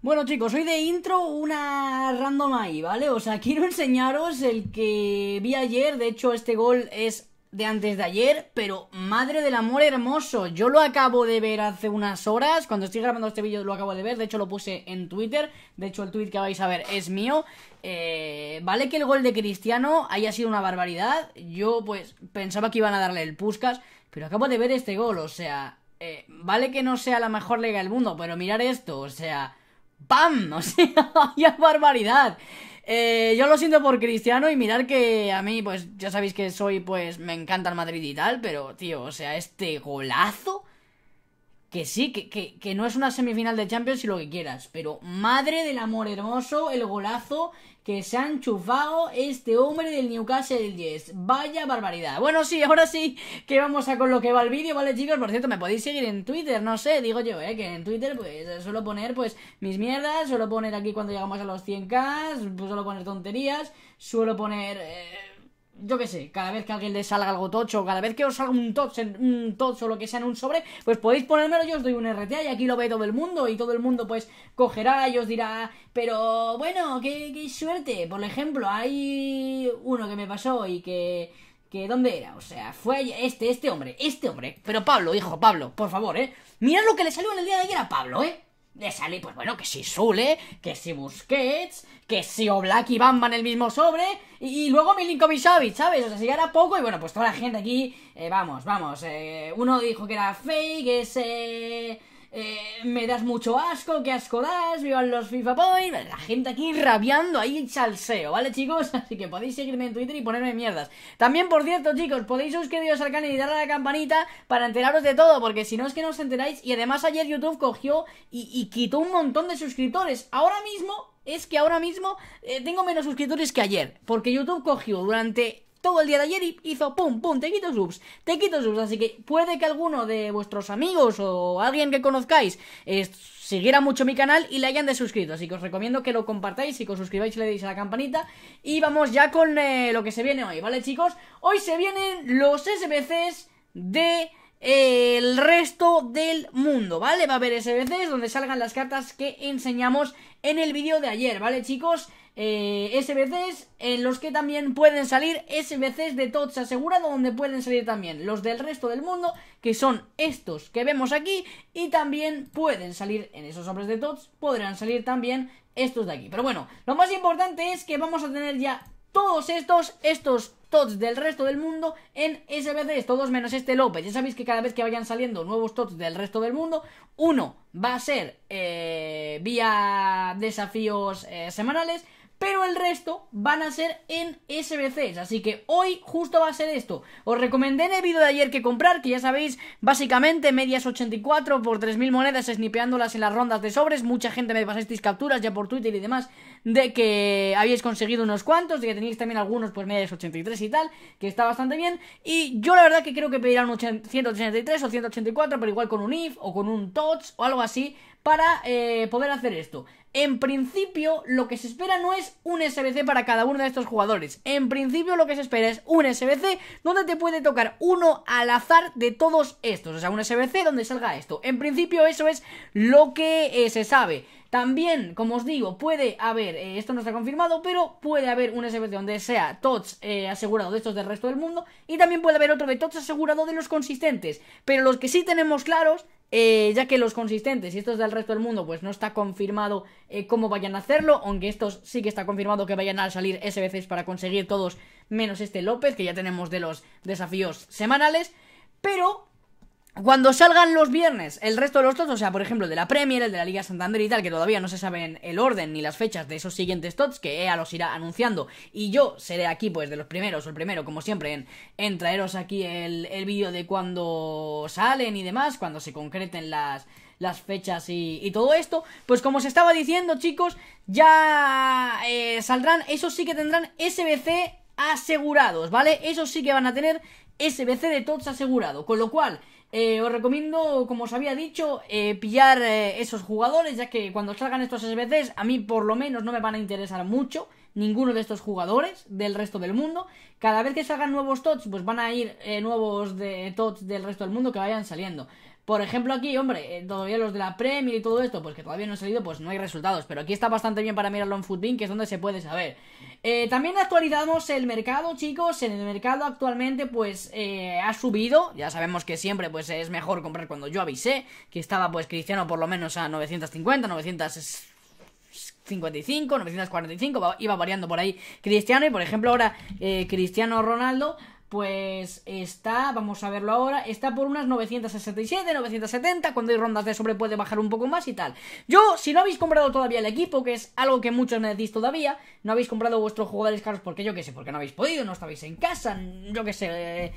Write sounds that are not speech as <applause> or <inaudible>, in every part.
Bueno chicos, hoy de intro una random ahí, ¿vale? O sea, <laughs> quiero enseñaros el que vi ayer, de hecho este gol es de antes de ayer, pero madre del amor hermoso, yo lo acabo de ver hace unas horas, cuando estoy grabando este vídeo lo acabo de ver, de hecho lo puse en Twitter, de hecho el tweet que vais a ver es mío, eh, vale que el gol de Cristiano haya sido una barbaridad, yo pues pensaba que iban a darle el Puskas, pero acabo de ver este gol, o sea, eh, vale que no sea la mejor liga del mundo, pero mirar esto, o sea... ¡Pam! <laughs> O sea, ya barbaridad! Eh, yo lo siento por Cristiano y mirar que a mí, pues ya sabéis que soy, pues me encanta el Madrid y tal, pero tío, o sea, este golazo que sí, que, que, no es una semifinal de Champions y lo que quieras, pero madre del amor hermoso, el golazo que se ha enchufado este hombre del Newcastle 10. Vaya barbaridad. Bueno, sí, ahora sí que vamos a con lo que va el vídeo, ¿vale, chicos? Por cierto, me podéis seguir en Twitter, no sé, digo yo, ¿eh? Que en Twitter, pues, suelo poner, pues, mis mierdas, suelo poner aquí cuando llegamos a los 100k, pues, suelo poner tonterías, suelo poner... Eh, yo qué sé, cada vez que a alguien le salga algo tocho, cada vez que os salga un tocho, un tocho o lo que sea en un sobre, pues podéis ponérmelo, yo os doy un RTA y aquí lo ve todo el mundo y todo el mundo pues cogerá y os dirá, pero bueno, qué, suerte. Por ejemplo, hay uno que me pasó y que... que ¿Dónde era? O sea, fue este, este hombre, este hombre. Pero Pablo, hijo, Pablo, por favor, ¿eh? Mirad lo que le salió en el día de ayer a Pablo, ¿eh? De salir, pues bueno, que si Sule, que si Busquets, que si Oblak y Bamba en el mismo sobre, y, luego Milinkovic Savic, ¿sabes? O sea, si era poco, y bueno, pues toda la gente aquí, eh, vamos, vamos, eh, uno dijo que era fake, ese... Eh, me das mucho asco, qué asco das, vivan los FIFA Points, la gente aquí rabiando, ahí chalseo, ¿vale chicos? <laughs> Así que podéis seguirme en Twitter y ponerme mierdas. También, por cierto chicos, podéis suscribiros al canal y darle a la campanita para enteraros de todo, porque si no es que no os enteráis. Y además ayer YouTube cogió y, quitó un montón de suscriptores. Ahora mismo, es que ahora mismo eh, tengo menos suscriptores que ayer, porque YouTube cogió durante todo el día de ayer hizo pum, pum, te quito subs, te quito subs. Así que puede que alguno de vuestros amigos o alguien que conozcáis eh, siguiera mucho mi canal y le hayan desuscrito. Así que os recomiendo que lo compartáis y que os suscribáis y le deis a la campanita. Y vamos ya con eh, lo que se viene hoy, ¿vale, chicos? Hoy se vienen los SBCs de eh, el resto del mundo, ¿vale? Va a haber SBCs donde salgan las cartas que enseñamos en el vídeo de ayer, ¿vale, chicos? eh, SBCs en los que también pueden salir SBCs de TOTS asegurado donde pueden salir también los del resto del mundo que son estos que vemos aquí y también pueden salir en esos hombres de TOTS podrán salir también estos de aquí pero bueno lo más importante es que vamos a tener ya todos estos, estos tots del resto del mundo en SBCs, todos menos este López. Ya sabéis que cada vez que vayan saliendo nuevos tots del resto del mundo, uno va a ser eh, vía desafíos eh, semanales pero el resto van a ser en SBCs. Así que hoy justo va a ser esto. Os recomendé en el vídeo de ayer que comprar, que ya sabéis, básicamente medias 84 por 3.000 monedas, snipeándolas en las rondas de sobres. Mucha gente me pasasteis capturas ya por Twitter y demás de que habíais conseguido unos cuantos, de que tenéis también algunos pues medias 83 y tal, que está bastante bien. Y yo la verdad que creo que pedirán 183 o 184, pero igual con un IF o con un TOTS o algo así para eh, poder hacer esto. En principio, lo que se espera no es un SBC para cada uno de estos jugadores. En principio, lo que se espera es un SBC donde te puede tocar uno al azar de todos estos. O sea, un SBC donde salga esto. En principio, eso es lo que eh, se sabe. También, como os digo, puede haber, eh, esto no está confirmado, pero puede haber un SBC donde sea TOTS eh, asegurado de estos del resto del mundo y también puede haber otro de TOTS asegurado de los consistentes. Pero los que sí tenemos claros eh, ya que los consistentes y estos del resto del mundo, pues no está confirmado cómo vayan a hacerlo, aunque estos sí que está confirmado que vayan a salir SBCs para conseguir todos, menos este López, que ya tenemos de los desafíos semanales. Pero cuando salgan los viernes el resto de los tots, o sea, por ejemplo, el de la Premier, el de la Liga Santander y tal, que todavía no se saben el orden ni las fechas de esos siguientes tots, que EA los irá anunciando. Y yo seré aquí, pues, de los primeros, o el primero, como siempre, en, traeros aquí el, vídeo de cuando salen y demás, cuando se concreten las, fechas y, todo esto. Pues como os estaba diciendo, chicos, ya eh, saldrán, esos sí que tendrán SBC asegurados, ¿vale? Esos sí que van a tener SBC de tots asegurado, con lo cual... Eh, os recomiendo, como os había dicho, eh, pillar eh, esos jugadores, ya que cuando salgan estos SBCs, a mí por lo menos no me van a interesar mucho ninguno de estos jugadores del resto del mundo. Cada vez que salgan nuevos TOTS, pues van a ir nuevos de TOTS del resto del mundo que vayan saliendo. Por ejemplo, aquí, hombre, eh, todavía los de la Premier y todo esto, pues que todavía no han salido, pues no hay resultados. Pero aquí está bastante bien para mirarlo en Footbin, que es donde se puede saber. Eh, también actualizamos el mercado, chicos. En el mercado actualmente, pues, eh, ha subido. Ya sabemos que siempre, pues, es mejor comprar cuando yo avisé. Que estaba, pues, Cristiano por lo menos a 950, 955, 945, iba variando por ahí Cristiano y por ejemplo ahora Cristiano Ronaldo pues está, vamos a verlo ahora, está por unas 967, 970, cuando hay rondas de sobre puede bajar un poco más y tal. Yo, si no habéis comprado todavía el equipo, que es algo que muchos me decís todavía, no habéis comprado vuestros jugadores caros porque yo qué sé, porque no habéis podido, no estabais en casa, yo qué sé, eh,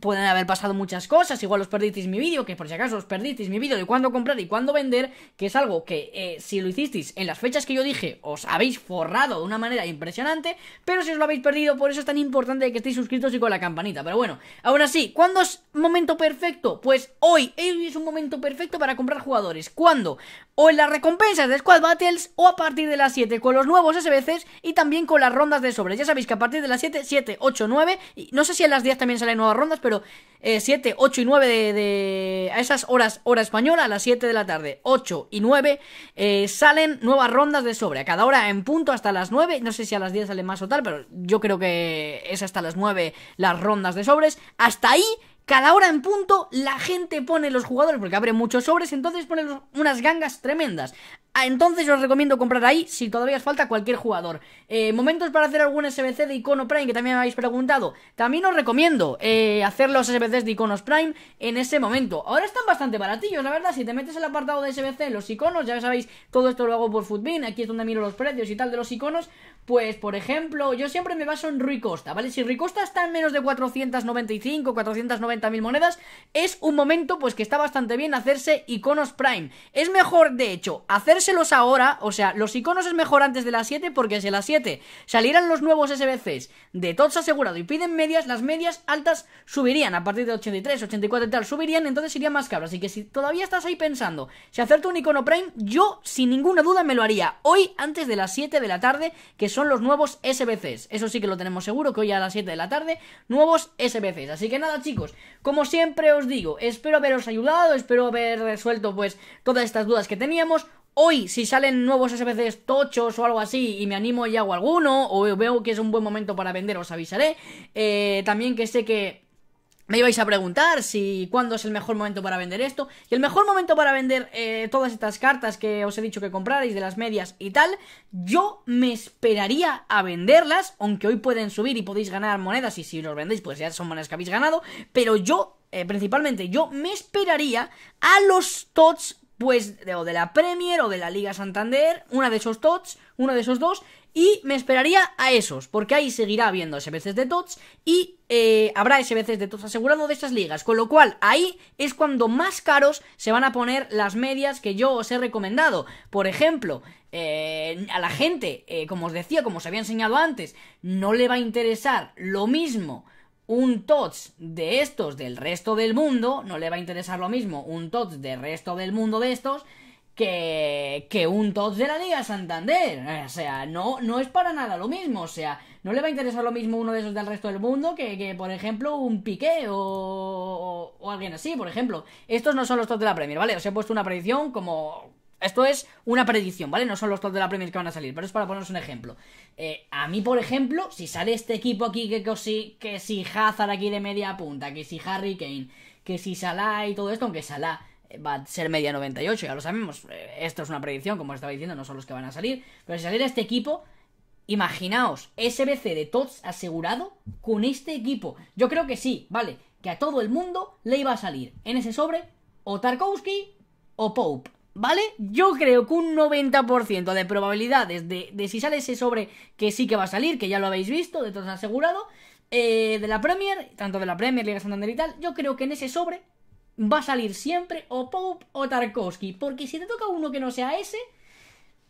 pueden haber pasado muchas cosas, igual os perdisteis mi vídeo, que por si acaso os perdisteis mi vídeo de cuándo comprar y cuándo vender, que es algo que eh, si lo hicisteis en las fechas que yo dije, os habéis forrado de una manera impresionante, pero si os lo habéis perdido, por eso es tan importante que estéis suscritos y con la campanita. Pero bueno, ahora sí, ¿cuándo es momento perfecto? Pues hoy, hoy es un momento perfecto para comprar jugadores. ¿Cuándo? O en las recompensas de Squad Battles o a partir de las 7 con los nuevos SBCs y también con las rondas de sobres. Ya sabéis que a partir de las 7, 7, 8, 9, y no sé si a las 10 también salen nuevas rondas, pero 7, eh, 8 y 9 de, a esas horas, hora española, a las 7 de la tarde, 8 y 9, eh, salen nuevas rondas de sobre. A cada hora en punto hasta las 9, no sé si a las 10 sale más o tal, pero yo creo que es hasta las 9 las rondas de sobres. Hasta ahí cada hora en punto la gente pone los jugadores, porque abre muchos sobres, entonces pone unas gangas tremendas. Ah, entonces os recomiendo comprar ahí si todavía os falta cualquier jugador. Eh, momentos para hacer algún SBC de Icono Prime que también me habéis preguntado. También os recomiendo eh, hacer los SBCs de Iconos Prime en ese momento. Ahora están bastante baratillos, la verdad. Si te metes el apartado de SBC, los iconos, ya sabéis, todo esto lo hago por Footbin. Aquí es donde miro los precios y tal de los iconos. Pues, por ejemplo, yo siempre me baso en Rui Costa, ¿vale? Si Rui Costa está en menos de 495, 490 mil monedas, es un momento pues que está bastante bien hacerse iconos Prime. Es mejor, de hecho, hacerse ahora, o sea, los iconos es mejor antes de las 7 porque si a las 7 salieran los nuevos SBCs de TOTS asegurado y piden medias, las medias altas subirían a partir de 83, 84 y tal, subirían, entonces iría más caro. Así que si todavía estás ahí pensando, si hacerte un icono Prime, yo sin ninguna duda me lo haría hoy antes de las 7 de la tarde, que son los nuevos SBCs. Eso sí que lo tenemos seguro, que hoy a las 7 de la tarde, nuevos SBCs. Así que nada chicos, como siempre os digo, espero haberos ayudado, espero haber resuelto pues todas estas dudas que teníamos. Hoy, si salen nuevos SPCs tochos o algo así y me animo y hago alguno, o veo que es un buen momento para vender, os avisaré. Eh, también que sé que me ibais a preguntar si cuándo es el mejor momento para vender esto. Y el mejor momento para vender eh, todas estas cartas que os he dicho que comprarais de las medias y tal, yo me esperaría a venderlas, aunque hoy pueden subir y podéis ganar monedas y si los vendéis pues ya son monedas que habéis ganado, pero yo, eh, principalmente yo me esperaría a los TOTS pues de, o de la Premier o de la Liga Santander, una de esos tots, uno de esos dos, y me esperaría a esos, porque ahí seguirá habiendo veces de tots y eh, habrá veces de tots asegurado de estas ligas, con lo cual ahí es cuando más caros se van a poner las medias que yo os he recomendado. Por ejemplo, eh, a la gente, eh, como os decía, como os había enseñado antes, no le va a interesar lo mismo un TOTS de estos del resto del mundo, no le va a interesar lo mismo un TOTS del resto del mundo de estos que, que un TOTS de la Liga Santander. Eh, o sea, no, no es para nada lo mismo. O sea, no le va a interesar lo mismo uno de esos del resto del mundo que, que por ejemplo, un Piqué o, o, alguien así, por ejemplo. Estos no son los TOTS de la Premier, ¿vale? Os he puesto una predicción como, esto es una predicción, ¿vale? No son los top de la Premier que van a salir, pero es para ponernos un ejemplo. Eh, a mí, por ejemplo, si sale este equipo aquí, que, si, que si Hazard aquí de media punta, que si Harry Kane, que si Salah y todo esto, aunque Salah eh, va a ser media 98, ya lo sabemos. Eh, esto es una predicción, como os estaba diciendo, no son los que van a salir. Pero si sale este equipo, imaginaos, SBC de TOTS asegurado con este equipo. Yo creo que sí, ¿vale? Que a todo el mundo le iba a salir en ese sobre o Tarkovsky o Pope. ¿Vale? Yo creo que un 90% de probabilidades de, si sale ese sobre que sí que va a salir, que ya lo habéis visto, de todos asegurado, eh, de la Premier, tanto de la Premier, Liga Santander y tal, yo creo que en ese sobre va a salir siempre o Pope o Tarkovsky, porque si te toca uno que no sea ese,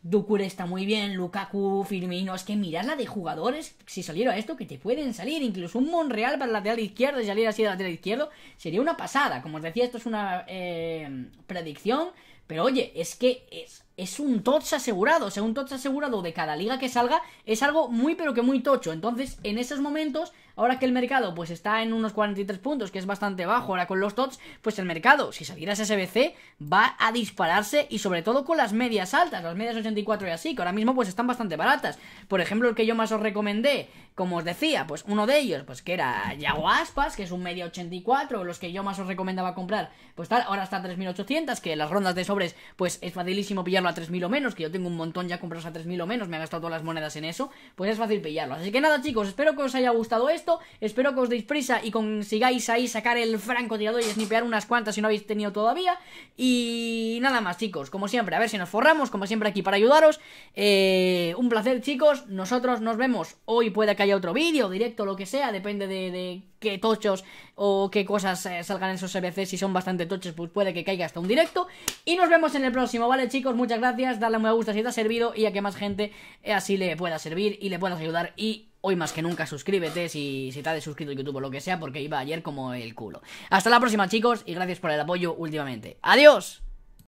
Dukur está muy bien, Lukaku, Firmino, es que mirad la de jugadores, si saliera esto, que te pueden salir, incluso un Monreal para el lateral izquierdo, si saliera así de lateral izquierdo, sería una pasada, como os decía, esto es una eh, predicción, pero oye, es que es, es un tocho asegurado, o sea, un tocho asegurado de cada liga que salga, es algo muy pero que muy tocho, entonces en esos momentos Ahora que el mercado pues está en unos 43 puntos, que es bastante bajo ahora con los TOTS, pues el mercado, si saliera SBC, va a dispararse y sobre todo con las medias altas, las medias 84 y así, que ahora mismo pues están bastante baratas. Por ejemplo, el que yo más os recomendé, como os decía, pues uno de ellos, pues que era Yago Aspas, que es un media 84, los que yo más os recomendaba comprar, pues tal, ahora está a 3.800, que las rondas de sobres, pues es facilísimo pillarlo a 3.000 o menos, que yo tengo un montón ya comprados a 3.000 o menos, me he gastado todas las monedas en eso, pues es fácil pillarlo. Así que nada chicos, espero que os haya gustado esto. Espero que os deis prisa y consigáis ahí sacar el franco francotirador y snipear unas cuantas si no habéis tenido todavía. Y nada más, chicos. Como siempre, a ver si nos forramos, como siempre aquí para ayudaros. Eh, un placer, chicos. Nosotros nos vemos. Hoy puede que haya otro vídeo, directo, lo que sea. Depende de, qué tochos o qué cosas eh, salgan en esos CBC. Si son bastante tochos, pues puede que caiga hasta un directo. Y nos vemos en el próximo, ¿vale, chicos? Muchas gracias. Dale a me gusta si te ha servido y a que más gente eh, así le pueda servir y le puedas ayudar. Y Hoy más que nunca suscríbete si, si te has suscrito a YouTube o lo que sea, porque iba ayer como el culo. Hasta la próxima chicos y gracias por el apoyo últimamente. ¡Adiós!